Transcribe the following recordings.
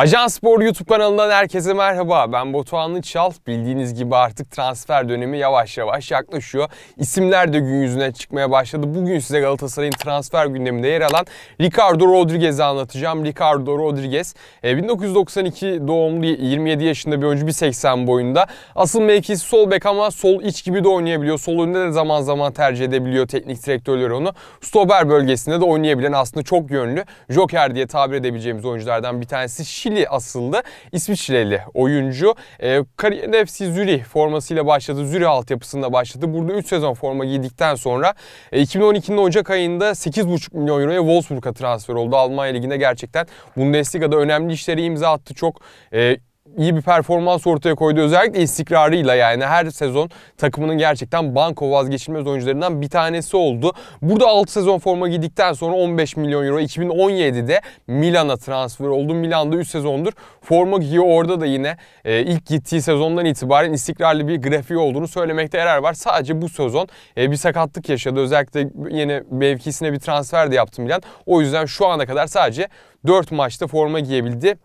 Ajan Spor YouTube kanalından herkese merhaba. Ben Botuanlı Çal. Bildiğiniz gibi artık transfer dönemi yavaş yavaş yaklaşıyor. İsimler de gün yüzüne çıkmaya başladı. Bugün size Galatasaray'ın transfer gündeminde yer alan Ricardo Rodriguez'i anlatacağım. Ricardo Rodriguez 1992 e, doğumlu 27 yaşında bir oyuncu 1.80 boyunda. Asıl mevkisi sol bek ama sol iç gibi de oynayabiliyor. Sol önde de zaman zaman tercih edebiliyor teknik direktörleri onu. Stober bölgesinde de oynayabilen aslında çok yönlü. Joker diye tabir edebileceğimiz oyunculardan bir tanesi. Fili aslında İsviçreli oyuncu. E, kariyerine FC Zürih formasıyla başladı. Zürih altyapısında başladı. Burada 3 sezon forma giydikten sonra e, 2012'nin Ocak ayında 8,5 milyon euroya Wolfsburg'a transfer oldu. Almanya Ligi'nde gerçekten Bundesliga'da önemli işleri imza attı. Çok e, iyi bir performans ortaya koydu. Özellikle istikrarıyla yani her sezon takımının gerçekten banko vazgeçilmez oyuncularından bir tanesi oldu. Burada 6 sezon forma giydikten sonra 15 milyon euro 2017'de Milan'a transfer oldu. Milan'da 3 sezondur forma giyiyor. Orada da yine e, ilk gittiği sezondan itibaren istikrarlı bir grafiği olduğunu söylemekte yarar var. Sadece bu sezon e, bir sakatlık yaşadı. Özellikle yine mevkisine bir transfer de yaptı Milan. O yüzden şu ana kadar sadece 4 maçta forma giyebildi.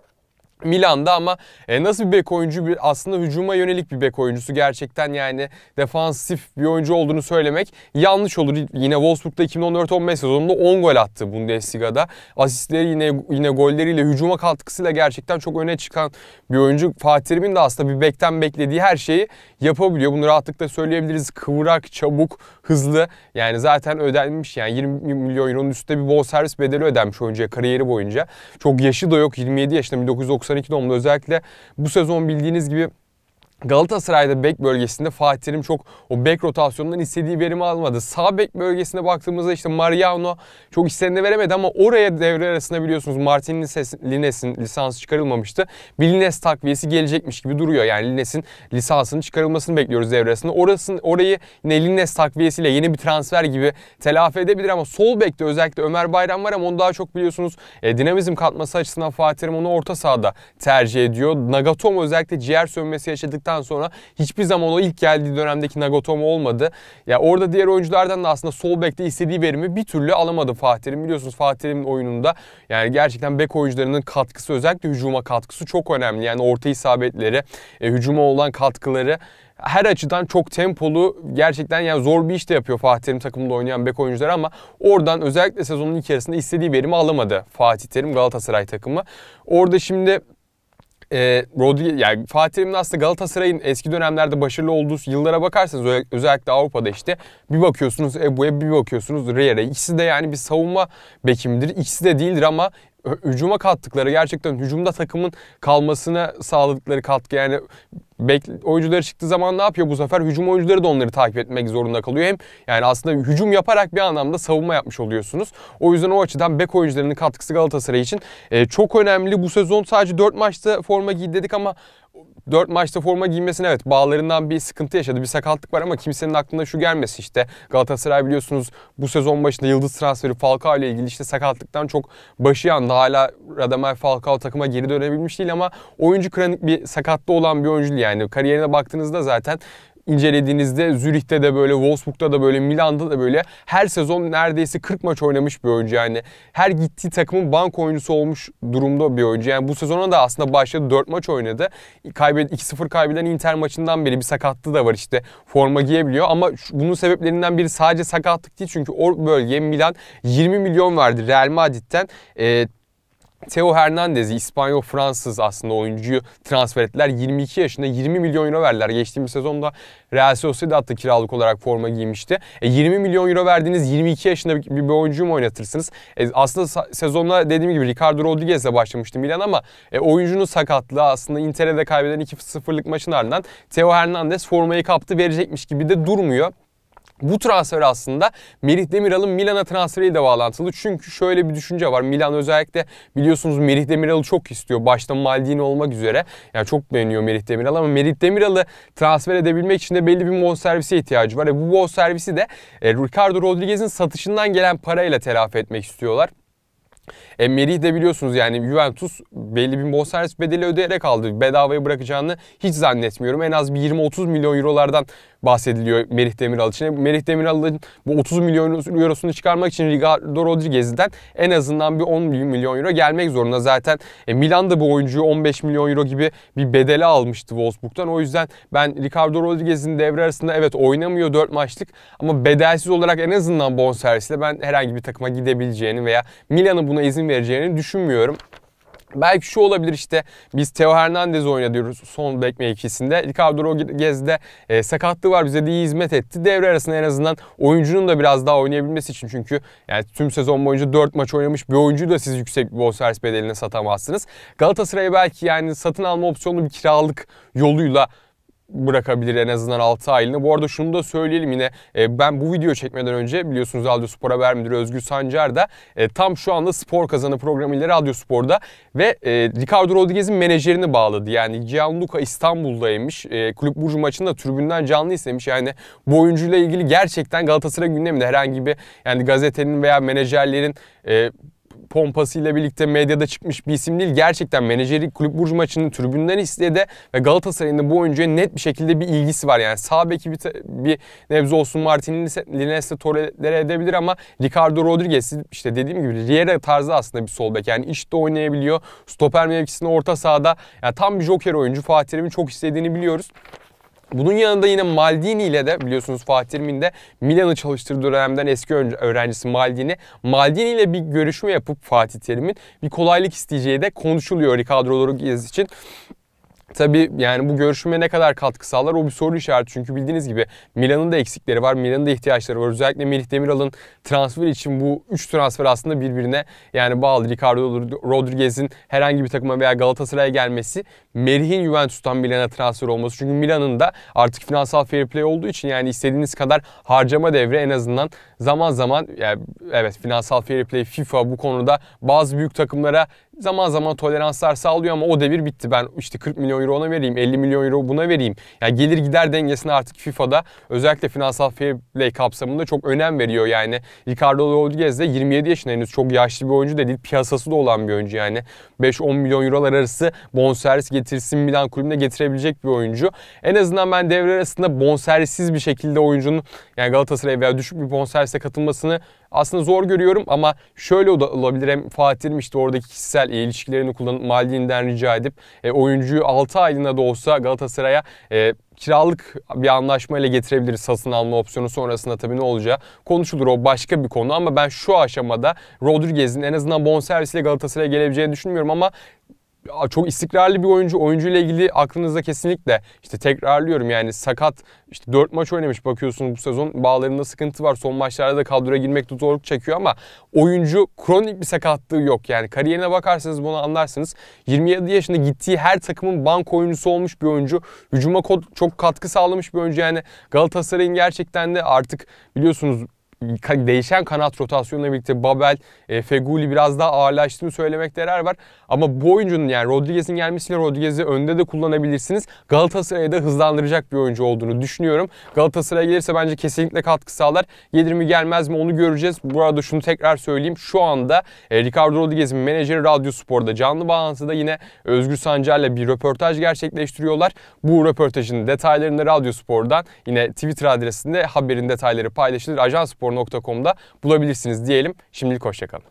Milan'da ama e, nasıl bir bek oyuncu? Bir, aslında hücuma yönelik bir bek oyuncusu. Gerçekten yani defansif bir oyuncu olduğunu söylemek yanlış olur. Yine Wolfsburg'da 2014-15 sezonunda 10 gol attı Bundesliga'da. Asistleri yine yine golleriyle, hücuma katkısıyla gerçekten çok öne çıkan bir oyuncu. Fatih Terim'in de aslında bir bekten beklediği her şeyi yapabiliyor. Bunu rahatlıkla söyleyebiliriz. Kıvrak, çabuk, hızlı. Yani zaten ödenmiş yani 20 milyon euronun üstte bir bol servis bedeli ödenmiş oyuncuya kariyeri boyunca. Çok yaşı da yok. 27 yaşında 1990 92 doğumlu özellikle bu sezon bildiğiniz gibi Galatasaray'da bek bölgesinde Fatih Terim çok o bek rotasyonundan istediği verimi almadı. Sağ bek bölgesine baktığımızda işte Mariano çok isteneni veremedi ama oraya devre arasında biliyorsunuz Martin Lines'in lisansı çıkarılmamıştı. Bir Lines takviyesi gelecekmiş gibi duruyor. Yani Lines'in lisansının çıkarılmasını bekliyoruz devre arasında. Orasını, orayı yine Lines takviyesiyle yeni bir transfer gibi telafi edebilir ama sol bekte özellikle Ömer Bayram var ama onu daha çok biliyorsunuz e, dinamizm katması açısından Fatih Terim onu orta sahada tercih ediyor. Nagatomo özellikle ciğer sönmesi yaşadıktan geldikten sonra hiçbir zaman o ilk geldiği dönemdeki Nagatomo olmadı. Ya orada diğer oyunculardan da aslında sol bekte istediği verimi bir türlü alamadı Fatih'in. Biliyorsunuz Fatih'in oyununda yani gerçekten bek oyuncularının katkısı özellikle hücuma katkısı çok önemli. Yani orta isabetleri, e, hücuma olan katkıları her açıdan çok tempolu gerçekten yani zor bir iş de yapıyor Fatih Terim takımında oynayan bek oyuncular ama oradan özellikle sezonun ilk yarısında istediği verimi alamadı Fatih Terim Galatasaray takımı. Orada şimdi e, Rodri, yani Fatih Terim'in aslında Galatasaray'ın eski dönemlerde başarılı olduğu yıllara bakarsanız özellikle Avrupa'da işte bir bakıyorsunuz Ebu'ya bir bakıyorsunuz Rier'e. İkisi de yani bir savunma bekimidir. İkisi de değildir ama hücuma kattıkları gerçekten hücumda takımın kalmasına sağladıkları katkı yani oyuncuları çıktığı zaman ne yapıyor bu sefer? Hücum oyuncuları da onları takip etmek zorunda kalıyor. Hem yani aslında hücum yaparak bir anlamda savunma yapmış oluyorsunuz. O yüzden o açıdan bek oyuncularının katkısı Galatasaray için e, çok önemli. Bu sezon sadece 4 maçta forma giydi dedik ama 4 maçta forma giymesine evet bağlarından bir sıkıntı yaşadı. Bir sakatlık var ama kimsenin aklında şu gelmesi işte. Galatasaray biliyorsunuz bu sezon başında yıldız transferi Falcao ile ilgili işte sakatlıktan çok başı yandı. Hala Radamel Falcao takıma geri dönebilmiş değil ama oyuncu kronik bir sakatlı olan bir oyuncu yani. Kariyerine baktığınızda zaten incelediğinizde Zürih'te de böyle, Wolfsburg'da da böyle, Milan'da da böyle her sezon neredeyse 40 maç oynamış bir oyuncu yani. Her gittiği takımın bank oyuncusu olmuş durumda bir oyuncu. Yani bu sezona da aslında başladı 4 maç oynadı. Kaybed 2-0 kaybeden Inter maçından beri bir sakatlığı da var işte. Forma giyebiliyor ama bunun sebeplerinden biri sadece sakatlık değil çünkü o bölgeye Milan 20 milyon verdi Real Madrid'den. Ee, Theo Hernandez'i İspanyol-Fransız aslında oyuncuyu transfer ettiler. 22 yaşında 20 milyon euro verdiler. Geçtiğimiz sezonda Real Sociedad'da kiralık olarak forma giymişti. E 20 milyon euro verdiğiniz 22 yaşında bir, bir oyuncuyu mu oynatırsınız? E aslında sezonla dediğim gibi Ricardo Rodriguez'le başlamıştı Milan ama e, oyuncunun sakatlığı aslında Inter'e de kaybeden 2-0'lık maçın ardından Theo Hernandez formayı kaptı verecekmiş gibi de durmuyor. Bu transfer aslında Merih Demiral'ın Milan'a transferiyle de bağlantılı. Çünkü şöyle bir düşünce var. Milan özellikle biliyorsunuz Merih Demiral'ı çok istiyor. Başta Maldini olmak üzere. Yani çok beğeniyor Merih Demiral ama Merih Demiral'ı transfer edebilmek için de belli bir bon bonservise ihtiyacı var. E bu servisi de e, Ricardo Rodriguez'in satışından gelen parayla telafi etmek istiyorlar. E, Merih de biliyorsunuz yani Juventus belli bir bonservis bedeli ödeyerek aldı. Bedavaya bırakacağını hiç zannetmiyorum. En az bir 20-30 milyon eurolardan bahsediliyor Merih Demiral için. E, Merih Demiral'ın bu 30 milyon eurosunu çıkarmak için Ricardo Rodriguez'den en azından bir 10 milyon euro gelmek zorunda. Zaten e, Milan da bu oyuncuyu 15 milyon euro gibi bir bedeli almıştı Wolfsburg'dan. O yüzden ben Ricardo Rodriguez'in devre arasında evet oynamıyor 4 maçlık ama bedelsiz olarak en azından bonservisle ben herhangi bir takıma gidebileceğini veya Milan'ın bunu buna izin vereceğini düşünmüyorum. Belki şu olabilir işte biz Teo Hernandez oynuyoruz son bekme ikisinde. Ricardo Rodriguez'de e, sakatlığı var bize de iyi hizmet etti. Devre arasında en azından oyuncunun da biraz daha oynayabilmesi için çünkü yani tüm sezon boyunca 4 maç oynamış bir oyuncuyu da siz yüksek bir bonservis bedeline satamazsınız. Galatasaray belki yani satın alma opsiyonu bir kiralık yoluyla bırakabilir en azından 6 aylığını. Bu arada şunu da söyleyelim yine e, ben bu video çekmeden önce biliyorsunuz Radyo Spor Haber Müdürü Özgür Sancar da e, tam şu anda Spor Kazanı programıyla Radyo Spor'da ve e, Ricardo Rodriguez'in menajerini bağladı. Yani Gianluca İstanbul'daymış. E, Kulüp Burcu maçında tribünden canlı istemiş. Yani bu oyuncuyla ilgili gerçekten Galatasaray gündeminde herhangi bir yani gazetenin veya menajerlerin e, pompasıyla birlikte medyada çıkmış bir isim değil. Gerçekten menajeri kulüp burcu maçının tribünden istedi ve Galatasaray'ın da bu oyuncuya net bir şekilde bir ilgisi var. Yani sağ beki bir, bir nebze olsun Martin Lines'le tolere edebilir ama Ricardo Rodriguez işte dediğim gibi Riera tarzı aslında bir sol bek. Yani işte oynayabiliyor. Stoper mevkisinde orta sahada. Yani tam bir joker oyuncu. Fatih çok istediğini biliyoruz. Bunun yanında yine Maldini ile de biliyorsunuz Fatih Terim'in de Milan'ı çalıştırdığı dönemden eski öğrencisi Maldini. Maldini ile bir görüşme yapıp Fatih Terim'in bir kolaylık isteyeceği de konuşuluyor kadroları için. Tabi yani bu görüşmeye ne kadar katkı sağlar o bir soru işareti. Çünkü bildiğiniz gibi Milan'ın da eksikleri var. Milan'ın da ihtiyaçları var. Özellikle Melih Demiral'ın transfer için bu 3 transfer aslında birbirine yani bağlı. Ricardo Rodriguez'in herhangi bir takıma veya Galatasaray'a gelmesi Merih'in Juventus'tan Milan'a transfer olması. Çünkü Milan'ın da artık finansal fair play olduğu için yani istediğiniz kadar harcama devre en azından zaman zaman yani evet finansal fair play FIFA bu konuda bazı büyük takımlara zaman zaman toleranslar sağlıyor ama o devir bitti. Ben işte 40 milyon euro ona vereyim, 50 milyon euro buna vereyim. Yani gelir gider dengesini artık FIFA'da özellikle finansal fair play kapsamında çok önem veriyor yani. Ricardo Rodriguez de 27 yaşında henüz çok yaşlı bir oyuncu da değil. Piyasası da olan bir oyuncu yani. 5-10 milyon eurolar arası bonservis getirsin Milan kulübüne getirebilecek bir oyuncu. En azından ben devre arasında bonservisiz bir şekilde oyuncunun yani Galatasaray'a veya düşük bir bonservise katılmasını aslında zor görüyorum ama şöyle olabilir hem Fatih'im işte oradaki kişisel e, ilişkilerini kullanıp Maldini'den rica edip e, oyuncuyu 6 aylığına da olsa Galatasaray'a e, kiralık bir anlaşmayla getirebiliriz satın alma opsiyonu sonrasında tabii ne olacağı konuşulur o başka bir konu ama ben şu aşamada Rodriguez'in en azından bonservisiyle Galatasaray'a gelebileceğini düşünmüyorum ama çok istikrarlı bir oyuncu. Oyuncu ile ilgili aklınızda kesinlikle işte tekrarlıyorum yani sakat işte 4 maç oynamış bakıyorsunuz bu sezon bağlarında sıkıntı var. Son maçlarda da kadroya girmekte zorluk çekiyor ama oyuncu kronik bir sakatlığı yok. Yani kariyerine bakarsanız bunu anlarsınız. 27 yaşında gittiği her takımın bank oyuncusu olmuş bir oyuncu. Hücuma çok katkı sağlamış bir oyuncu. Yani Galatasaray'ın gerçekten de artık biliyorsunuz değişen kanat rotasyonuyla birlikte Babel, e, Feguli biraz daha ağırlaştığını söylemekte yarar var. Ama bu oyuncunun yani Rodriguez'in gelmesiyle Rodriguez'i önde de kullanabilirsiniz. Galatasaray'ı da hızlandıracak bir oyuncu olduğunu düşünüyorum. Galatasaray'a gelirse bence kesinlikle katkı sağlar. Gelir mi gelmez mi onu göreceğiz. Bu arada şunu tekrar söyleyeyim. Şu anda e, Ricardo Rodriguez'in menajeri Radyo Spor'da canlı bağlantıda yine Özgür Sancar'la bir röportaj gerçekleştiriyorlar. Bu röportajın detaylarını Radyo Spor'dan yine Twitter adresinde haberin detayları paylaşılır. Ajans Spor motorspor.com'da bulabilirsiniz diyelim. Şimdilik hoşçakalın.